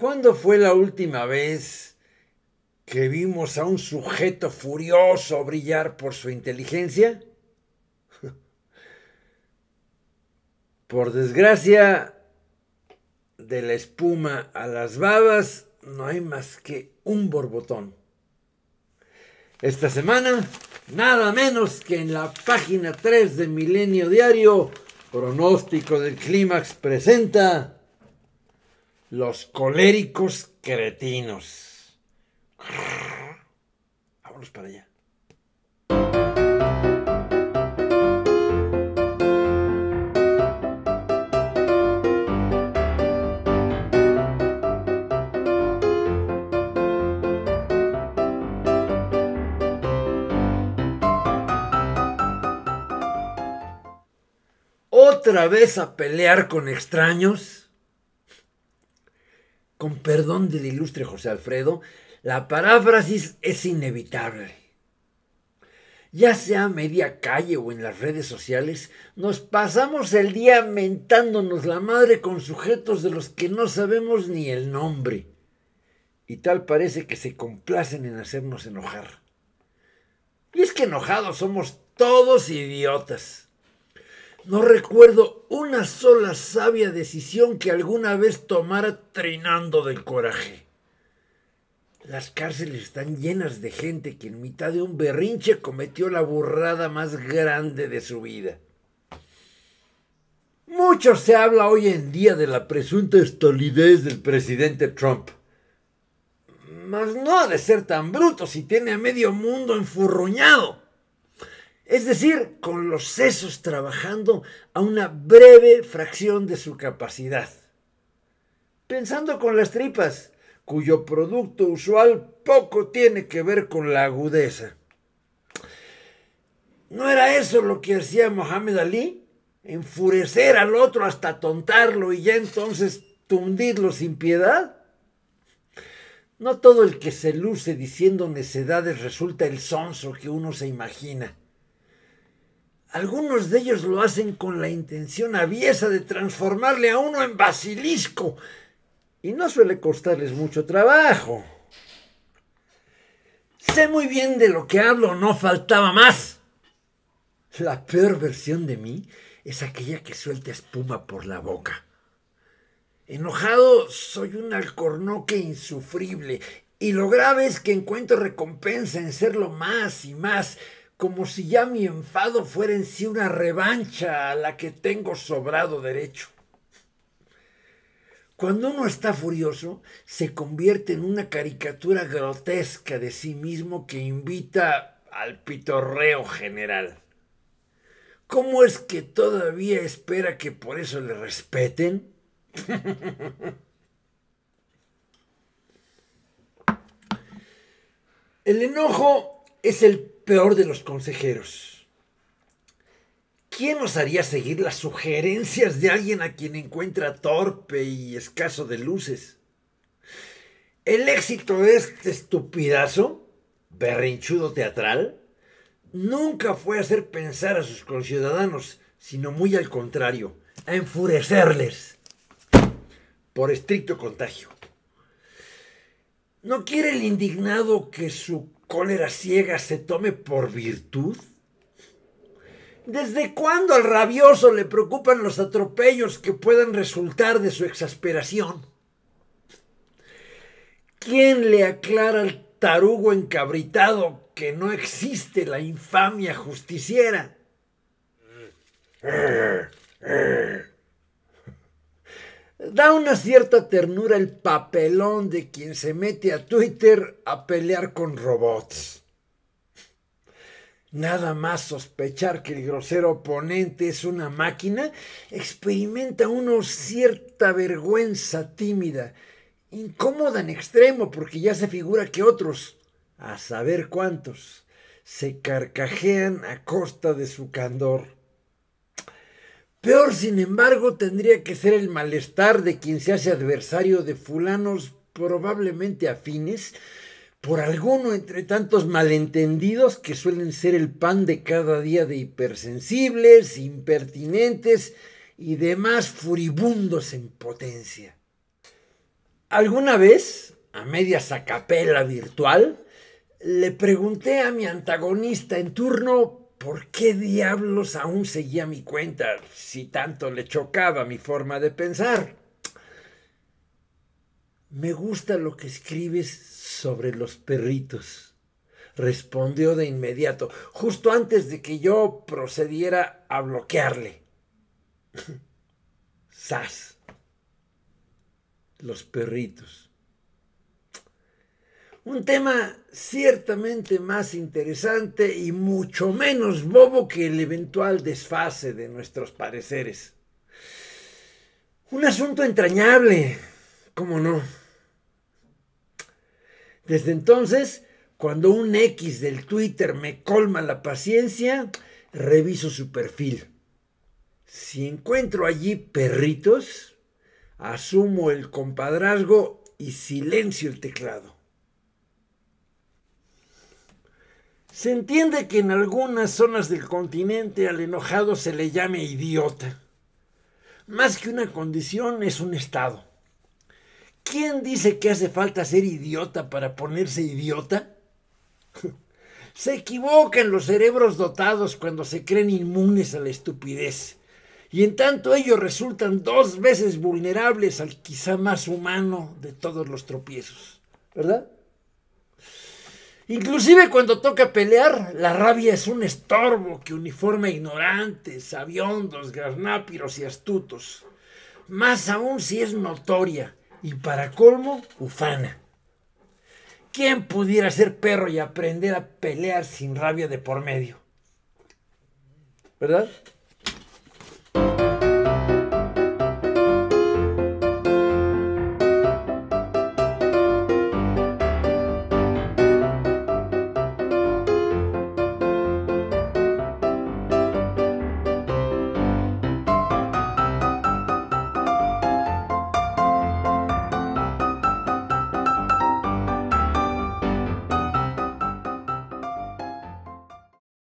¿Cuándo fue la última vez que vimos a un sujeto furioso brillar por su inteligencia? Por desgracia, de la espuma a las babas no hay más que un borbotón. Esta semana, nada menos que en la página 3 de Milenio Diario, pronóstico del clímax presenta los coléricos cretinos. para allá. otra vez a pelear con extraños? Con perdón del ilustre José Alfredo, la paráfrasis es inevitable. Ya sea a media calle o en las redes sociales, nos pasamos el día mentándonos la madre con sujetos de los que no sabemos ni el nombre. Y tal parece que se complacen en hacernos enojar. Y es que enojados somos todos idiotas. No recuerdo una sola sabia decisión que alguna vez tomara trinando del coraje. Las cárceles están llenas de gente que en mitad de un berrinche cometió la burrada más grande de su vida. Mucho se habla hoy en día de la presunta estolidez del presidente Trump. Mas no ha de ser tan bruto si tiene a medio mundo enfurruñado es decir, con los sesos trabajando a una breve fracción de su capacidad. Pensando con las tripas, cuyo producto usual poco tiene que ver con la agudeza. ¿No era eso lo que hacía Mohamed Ali? Enfurecer al otro hasta tontarlo y ya entonces tundirlo sin piedad. No todo el que se luce diciendo necedades resulta el sonso que uno se imagina. Algunos de ellos lo hacen con la intención aviesa de transformarle a uno en basilisco y no suele costarles mucho trabajo. Sé muy bien de lo que hablo, no faltaba más. La peor versión de mí es aquella que suelta espuma por la boca. Enojado soy un alcornoque insufrible y lo grave es que encuentro recompensa en serlo más y más como si ya mi enfado fuera en sí una revancha a la que tengo sobrado derecho. Cuando uno está furioso, se convierte en una caricatura grotesca de sí mismo que invita al pitorreo general. ¿Cómo es que todavía espera que por eso le respeten? El enojo es el peor de los consejeros. ¿Quién osaría seguir las sugerencias de alguien a quien encuentra torpe y escaso de luces? El éxito de este estupidazo, berrinchudo teatral, nunca fue hacer pensar a sus conciudadanos, sino muy al contrario, a enfurecerles por estricto contagio. No quiere el indignado que su cólera ciega se tome por virtud? ¿Desde cuándo al rabioso le preocupan los atropellos que puedan resultar de su exasperación? ¿Quién le aclara al tarugo encabritado que no existe la infamia justiciera? Mm. Mm. Mm da una cierta ternura el papelón de quien se mete a Twitter a pelear con robots. Nada más sospechar que el grosero oponente es una máquina, experimenta uno cierta vergüenza tímida, incómoda en extremo, porque ya se figura que otros, a saber cuántos, se carcajean a costa de su candor. Peor, sin embargo, tendría que ser el malestar de quien se hace adversario de fulanos probablemente afines por alguno entre tantos malentendidos que suelen ser el pan de cada día de hipersensibles, impertinentes y demás furibundos en potencia. Alguna vez, a media sacapela virtual, le pregunté a mi antagonista en turno ¿por qué diablos aún seguía mi cuenta si tanto le chocaba mi forma de pensar? Me gusta lo que escribes sobre los perritos, respondió de inmediato, justo antes de que yo procediera a bloquearle. Sas. Los perritos. Un tema ciertamente más interesante y mucho menos bobo que el eventual desfase de nuestros pareceres. Un asunto entrañable, ¿cómo no? Desde entonces, cuando un X del Twitter me colma la paciencia, reviso su perfil. Si encuentro allí perritos, asumo el compadrazgo y silencio el teclado. Se entiende que en algunas zonas del continente al enojado se le llame idiota. Más que una condición es un estado. ¿Quién dice que hace falta ser idiota para ponerse idiota? se equivocan los cerebros dotados cuando se creen inmunes a la estupidez. Y en tanto ellos resultan dos veces vulnerables al quizá más humano de todos los tropiezos. ¿Verdad? Inclusive cuando toca pelear, la rabia es un estorbo que uniforma ignorantes, aviondos, garnápiros y astutos. Más aún si es notoria y para colmo, ufana. ¿Quién pudiera ser perro y aprender a pelear sin rabia de por medio? ¿Verdad?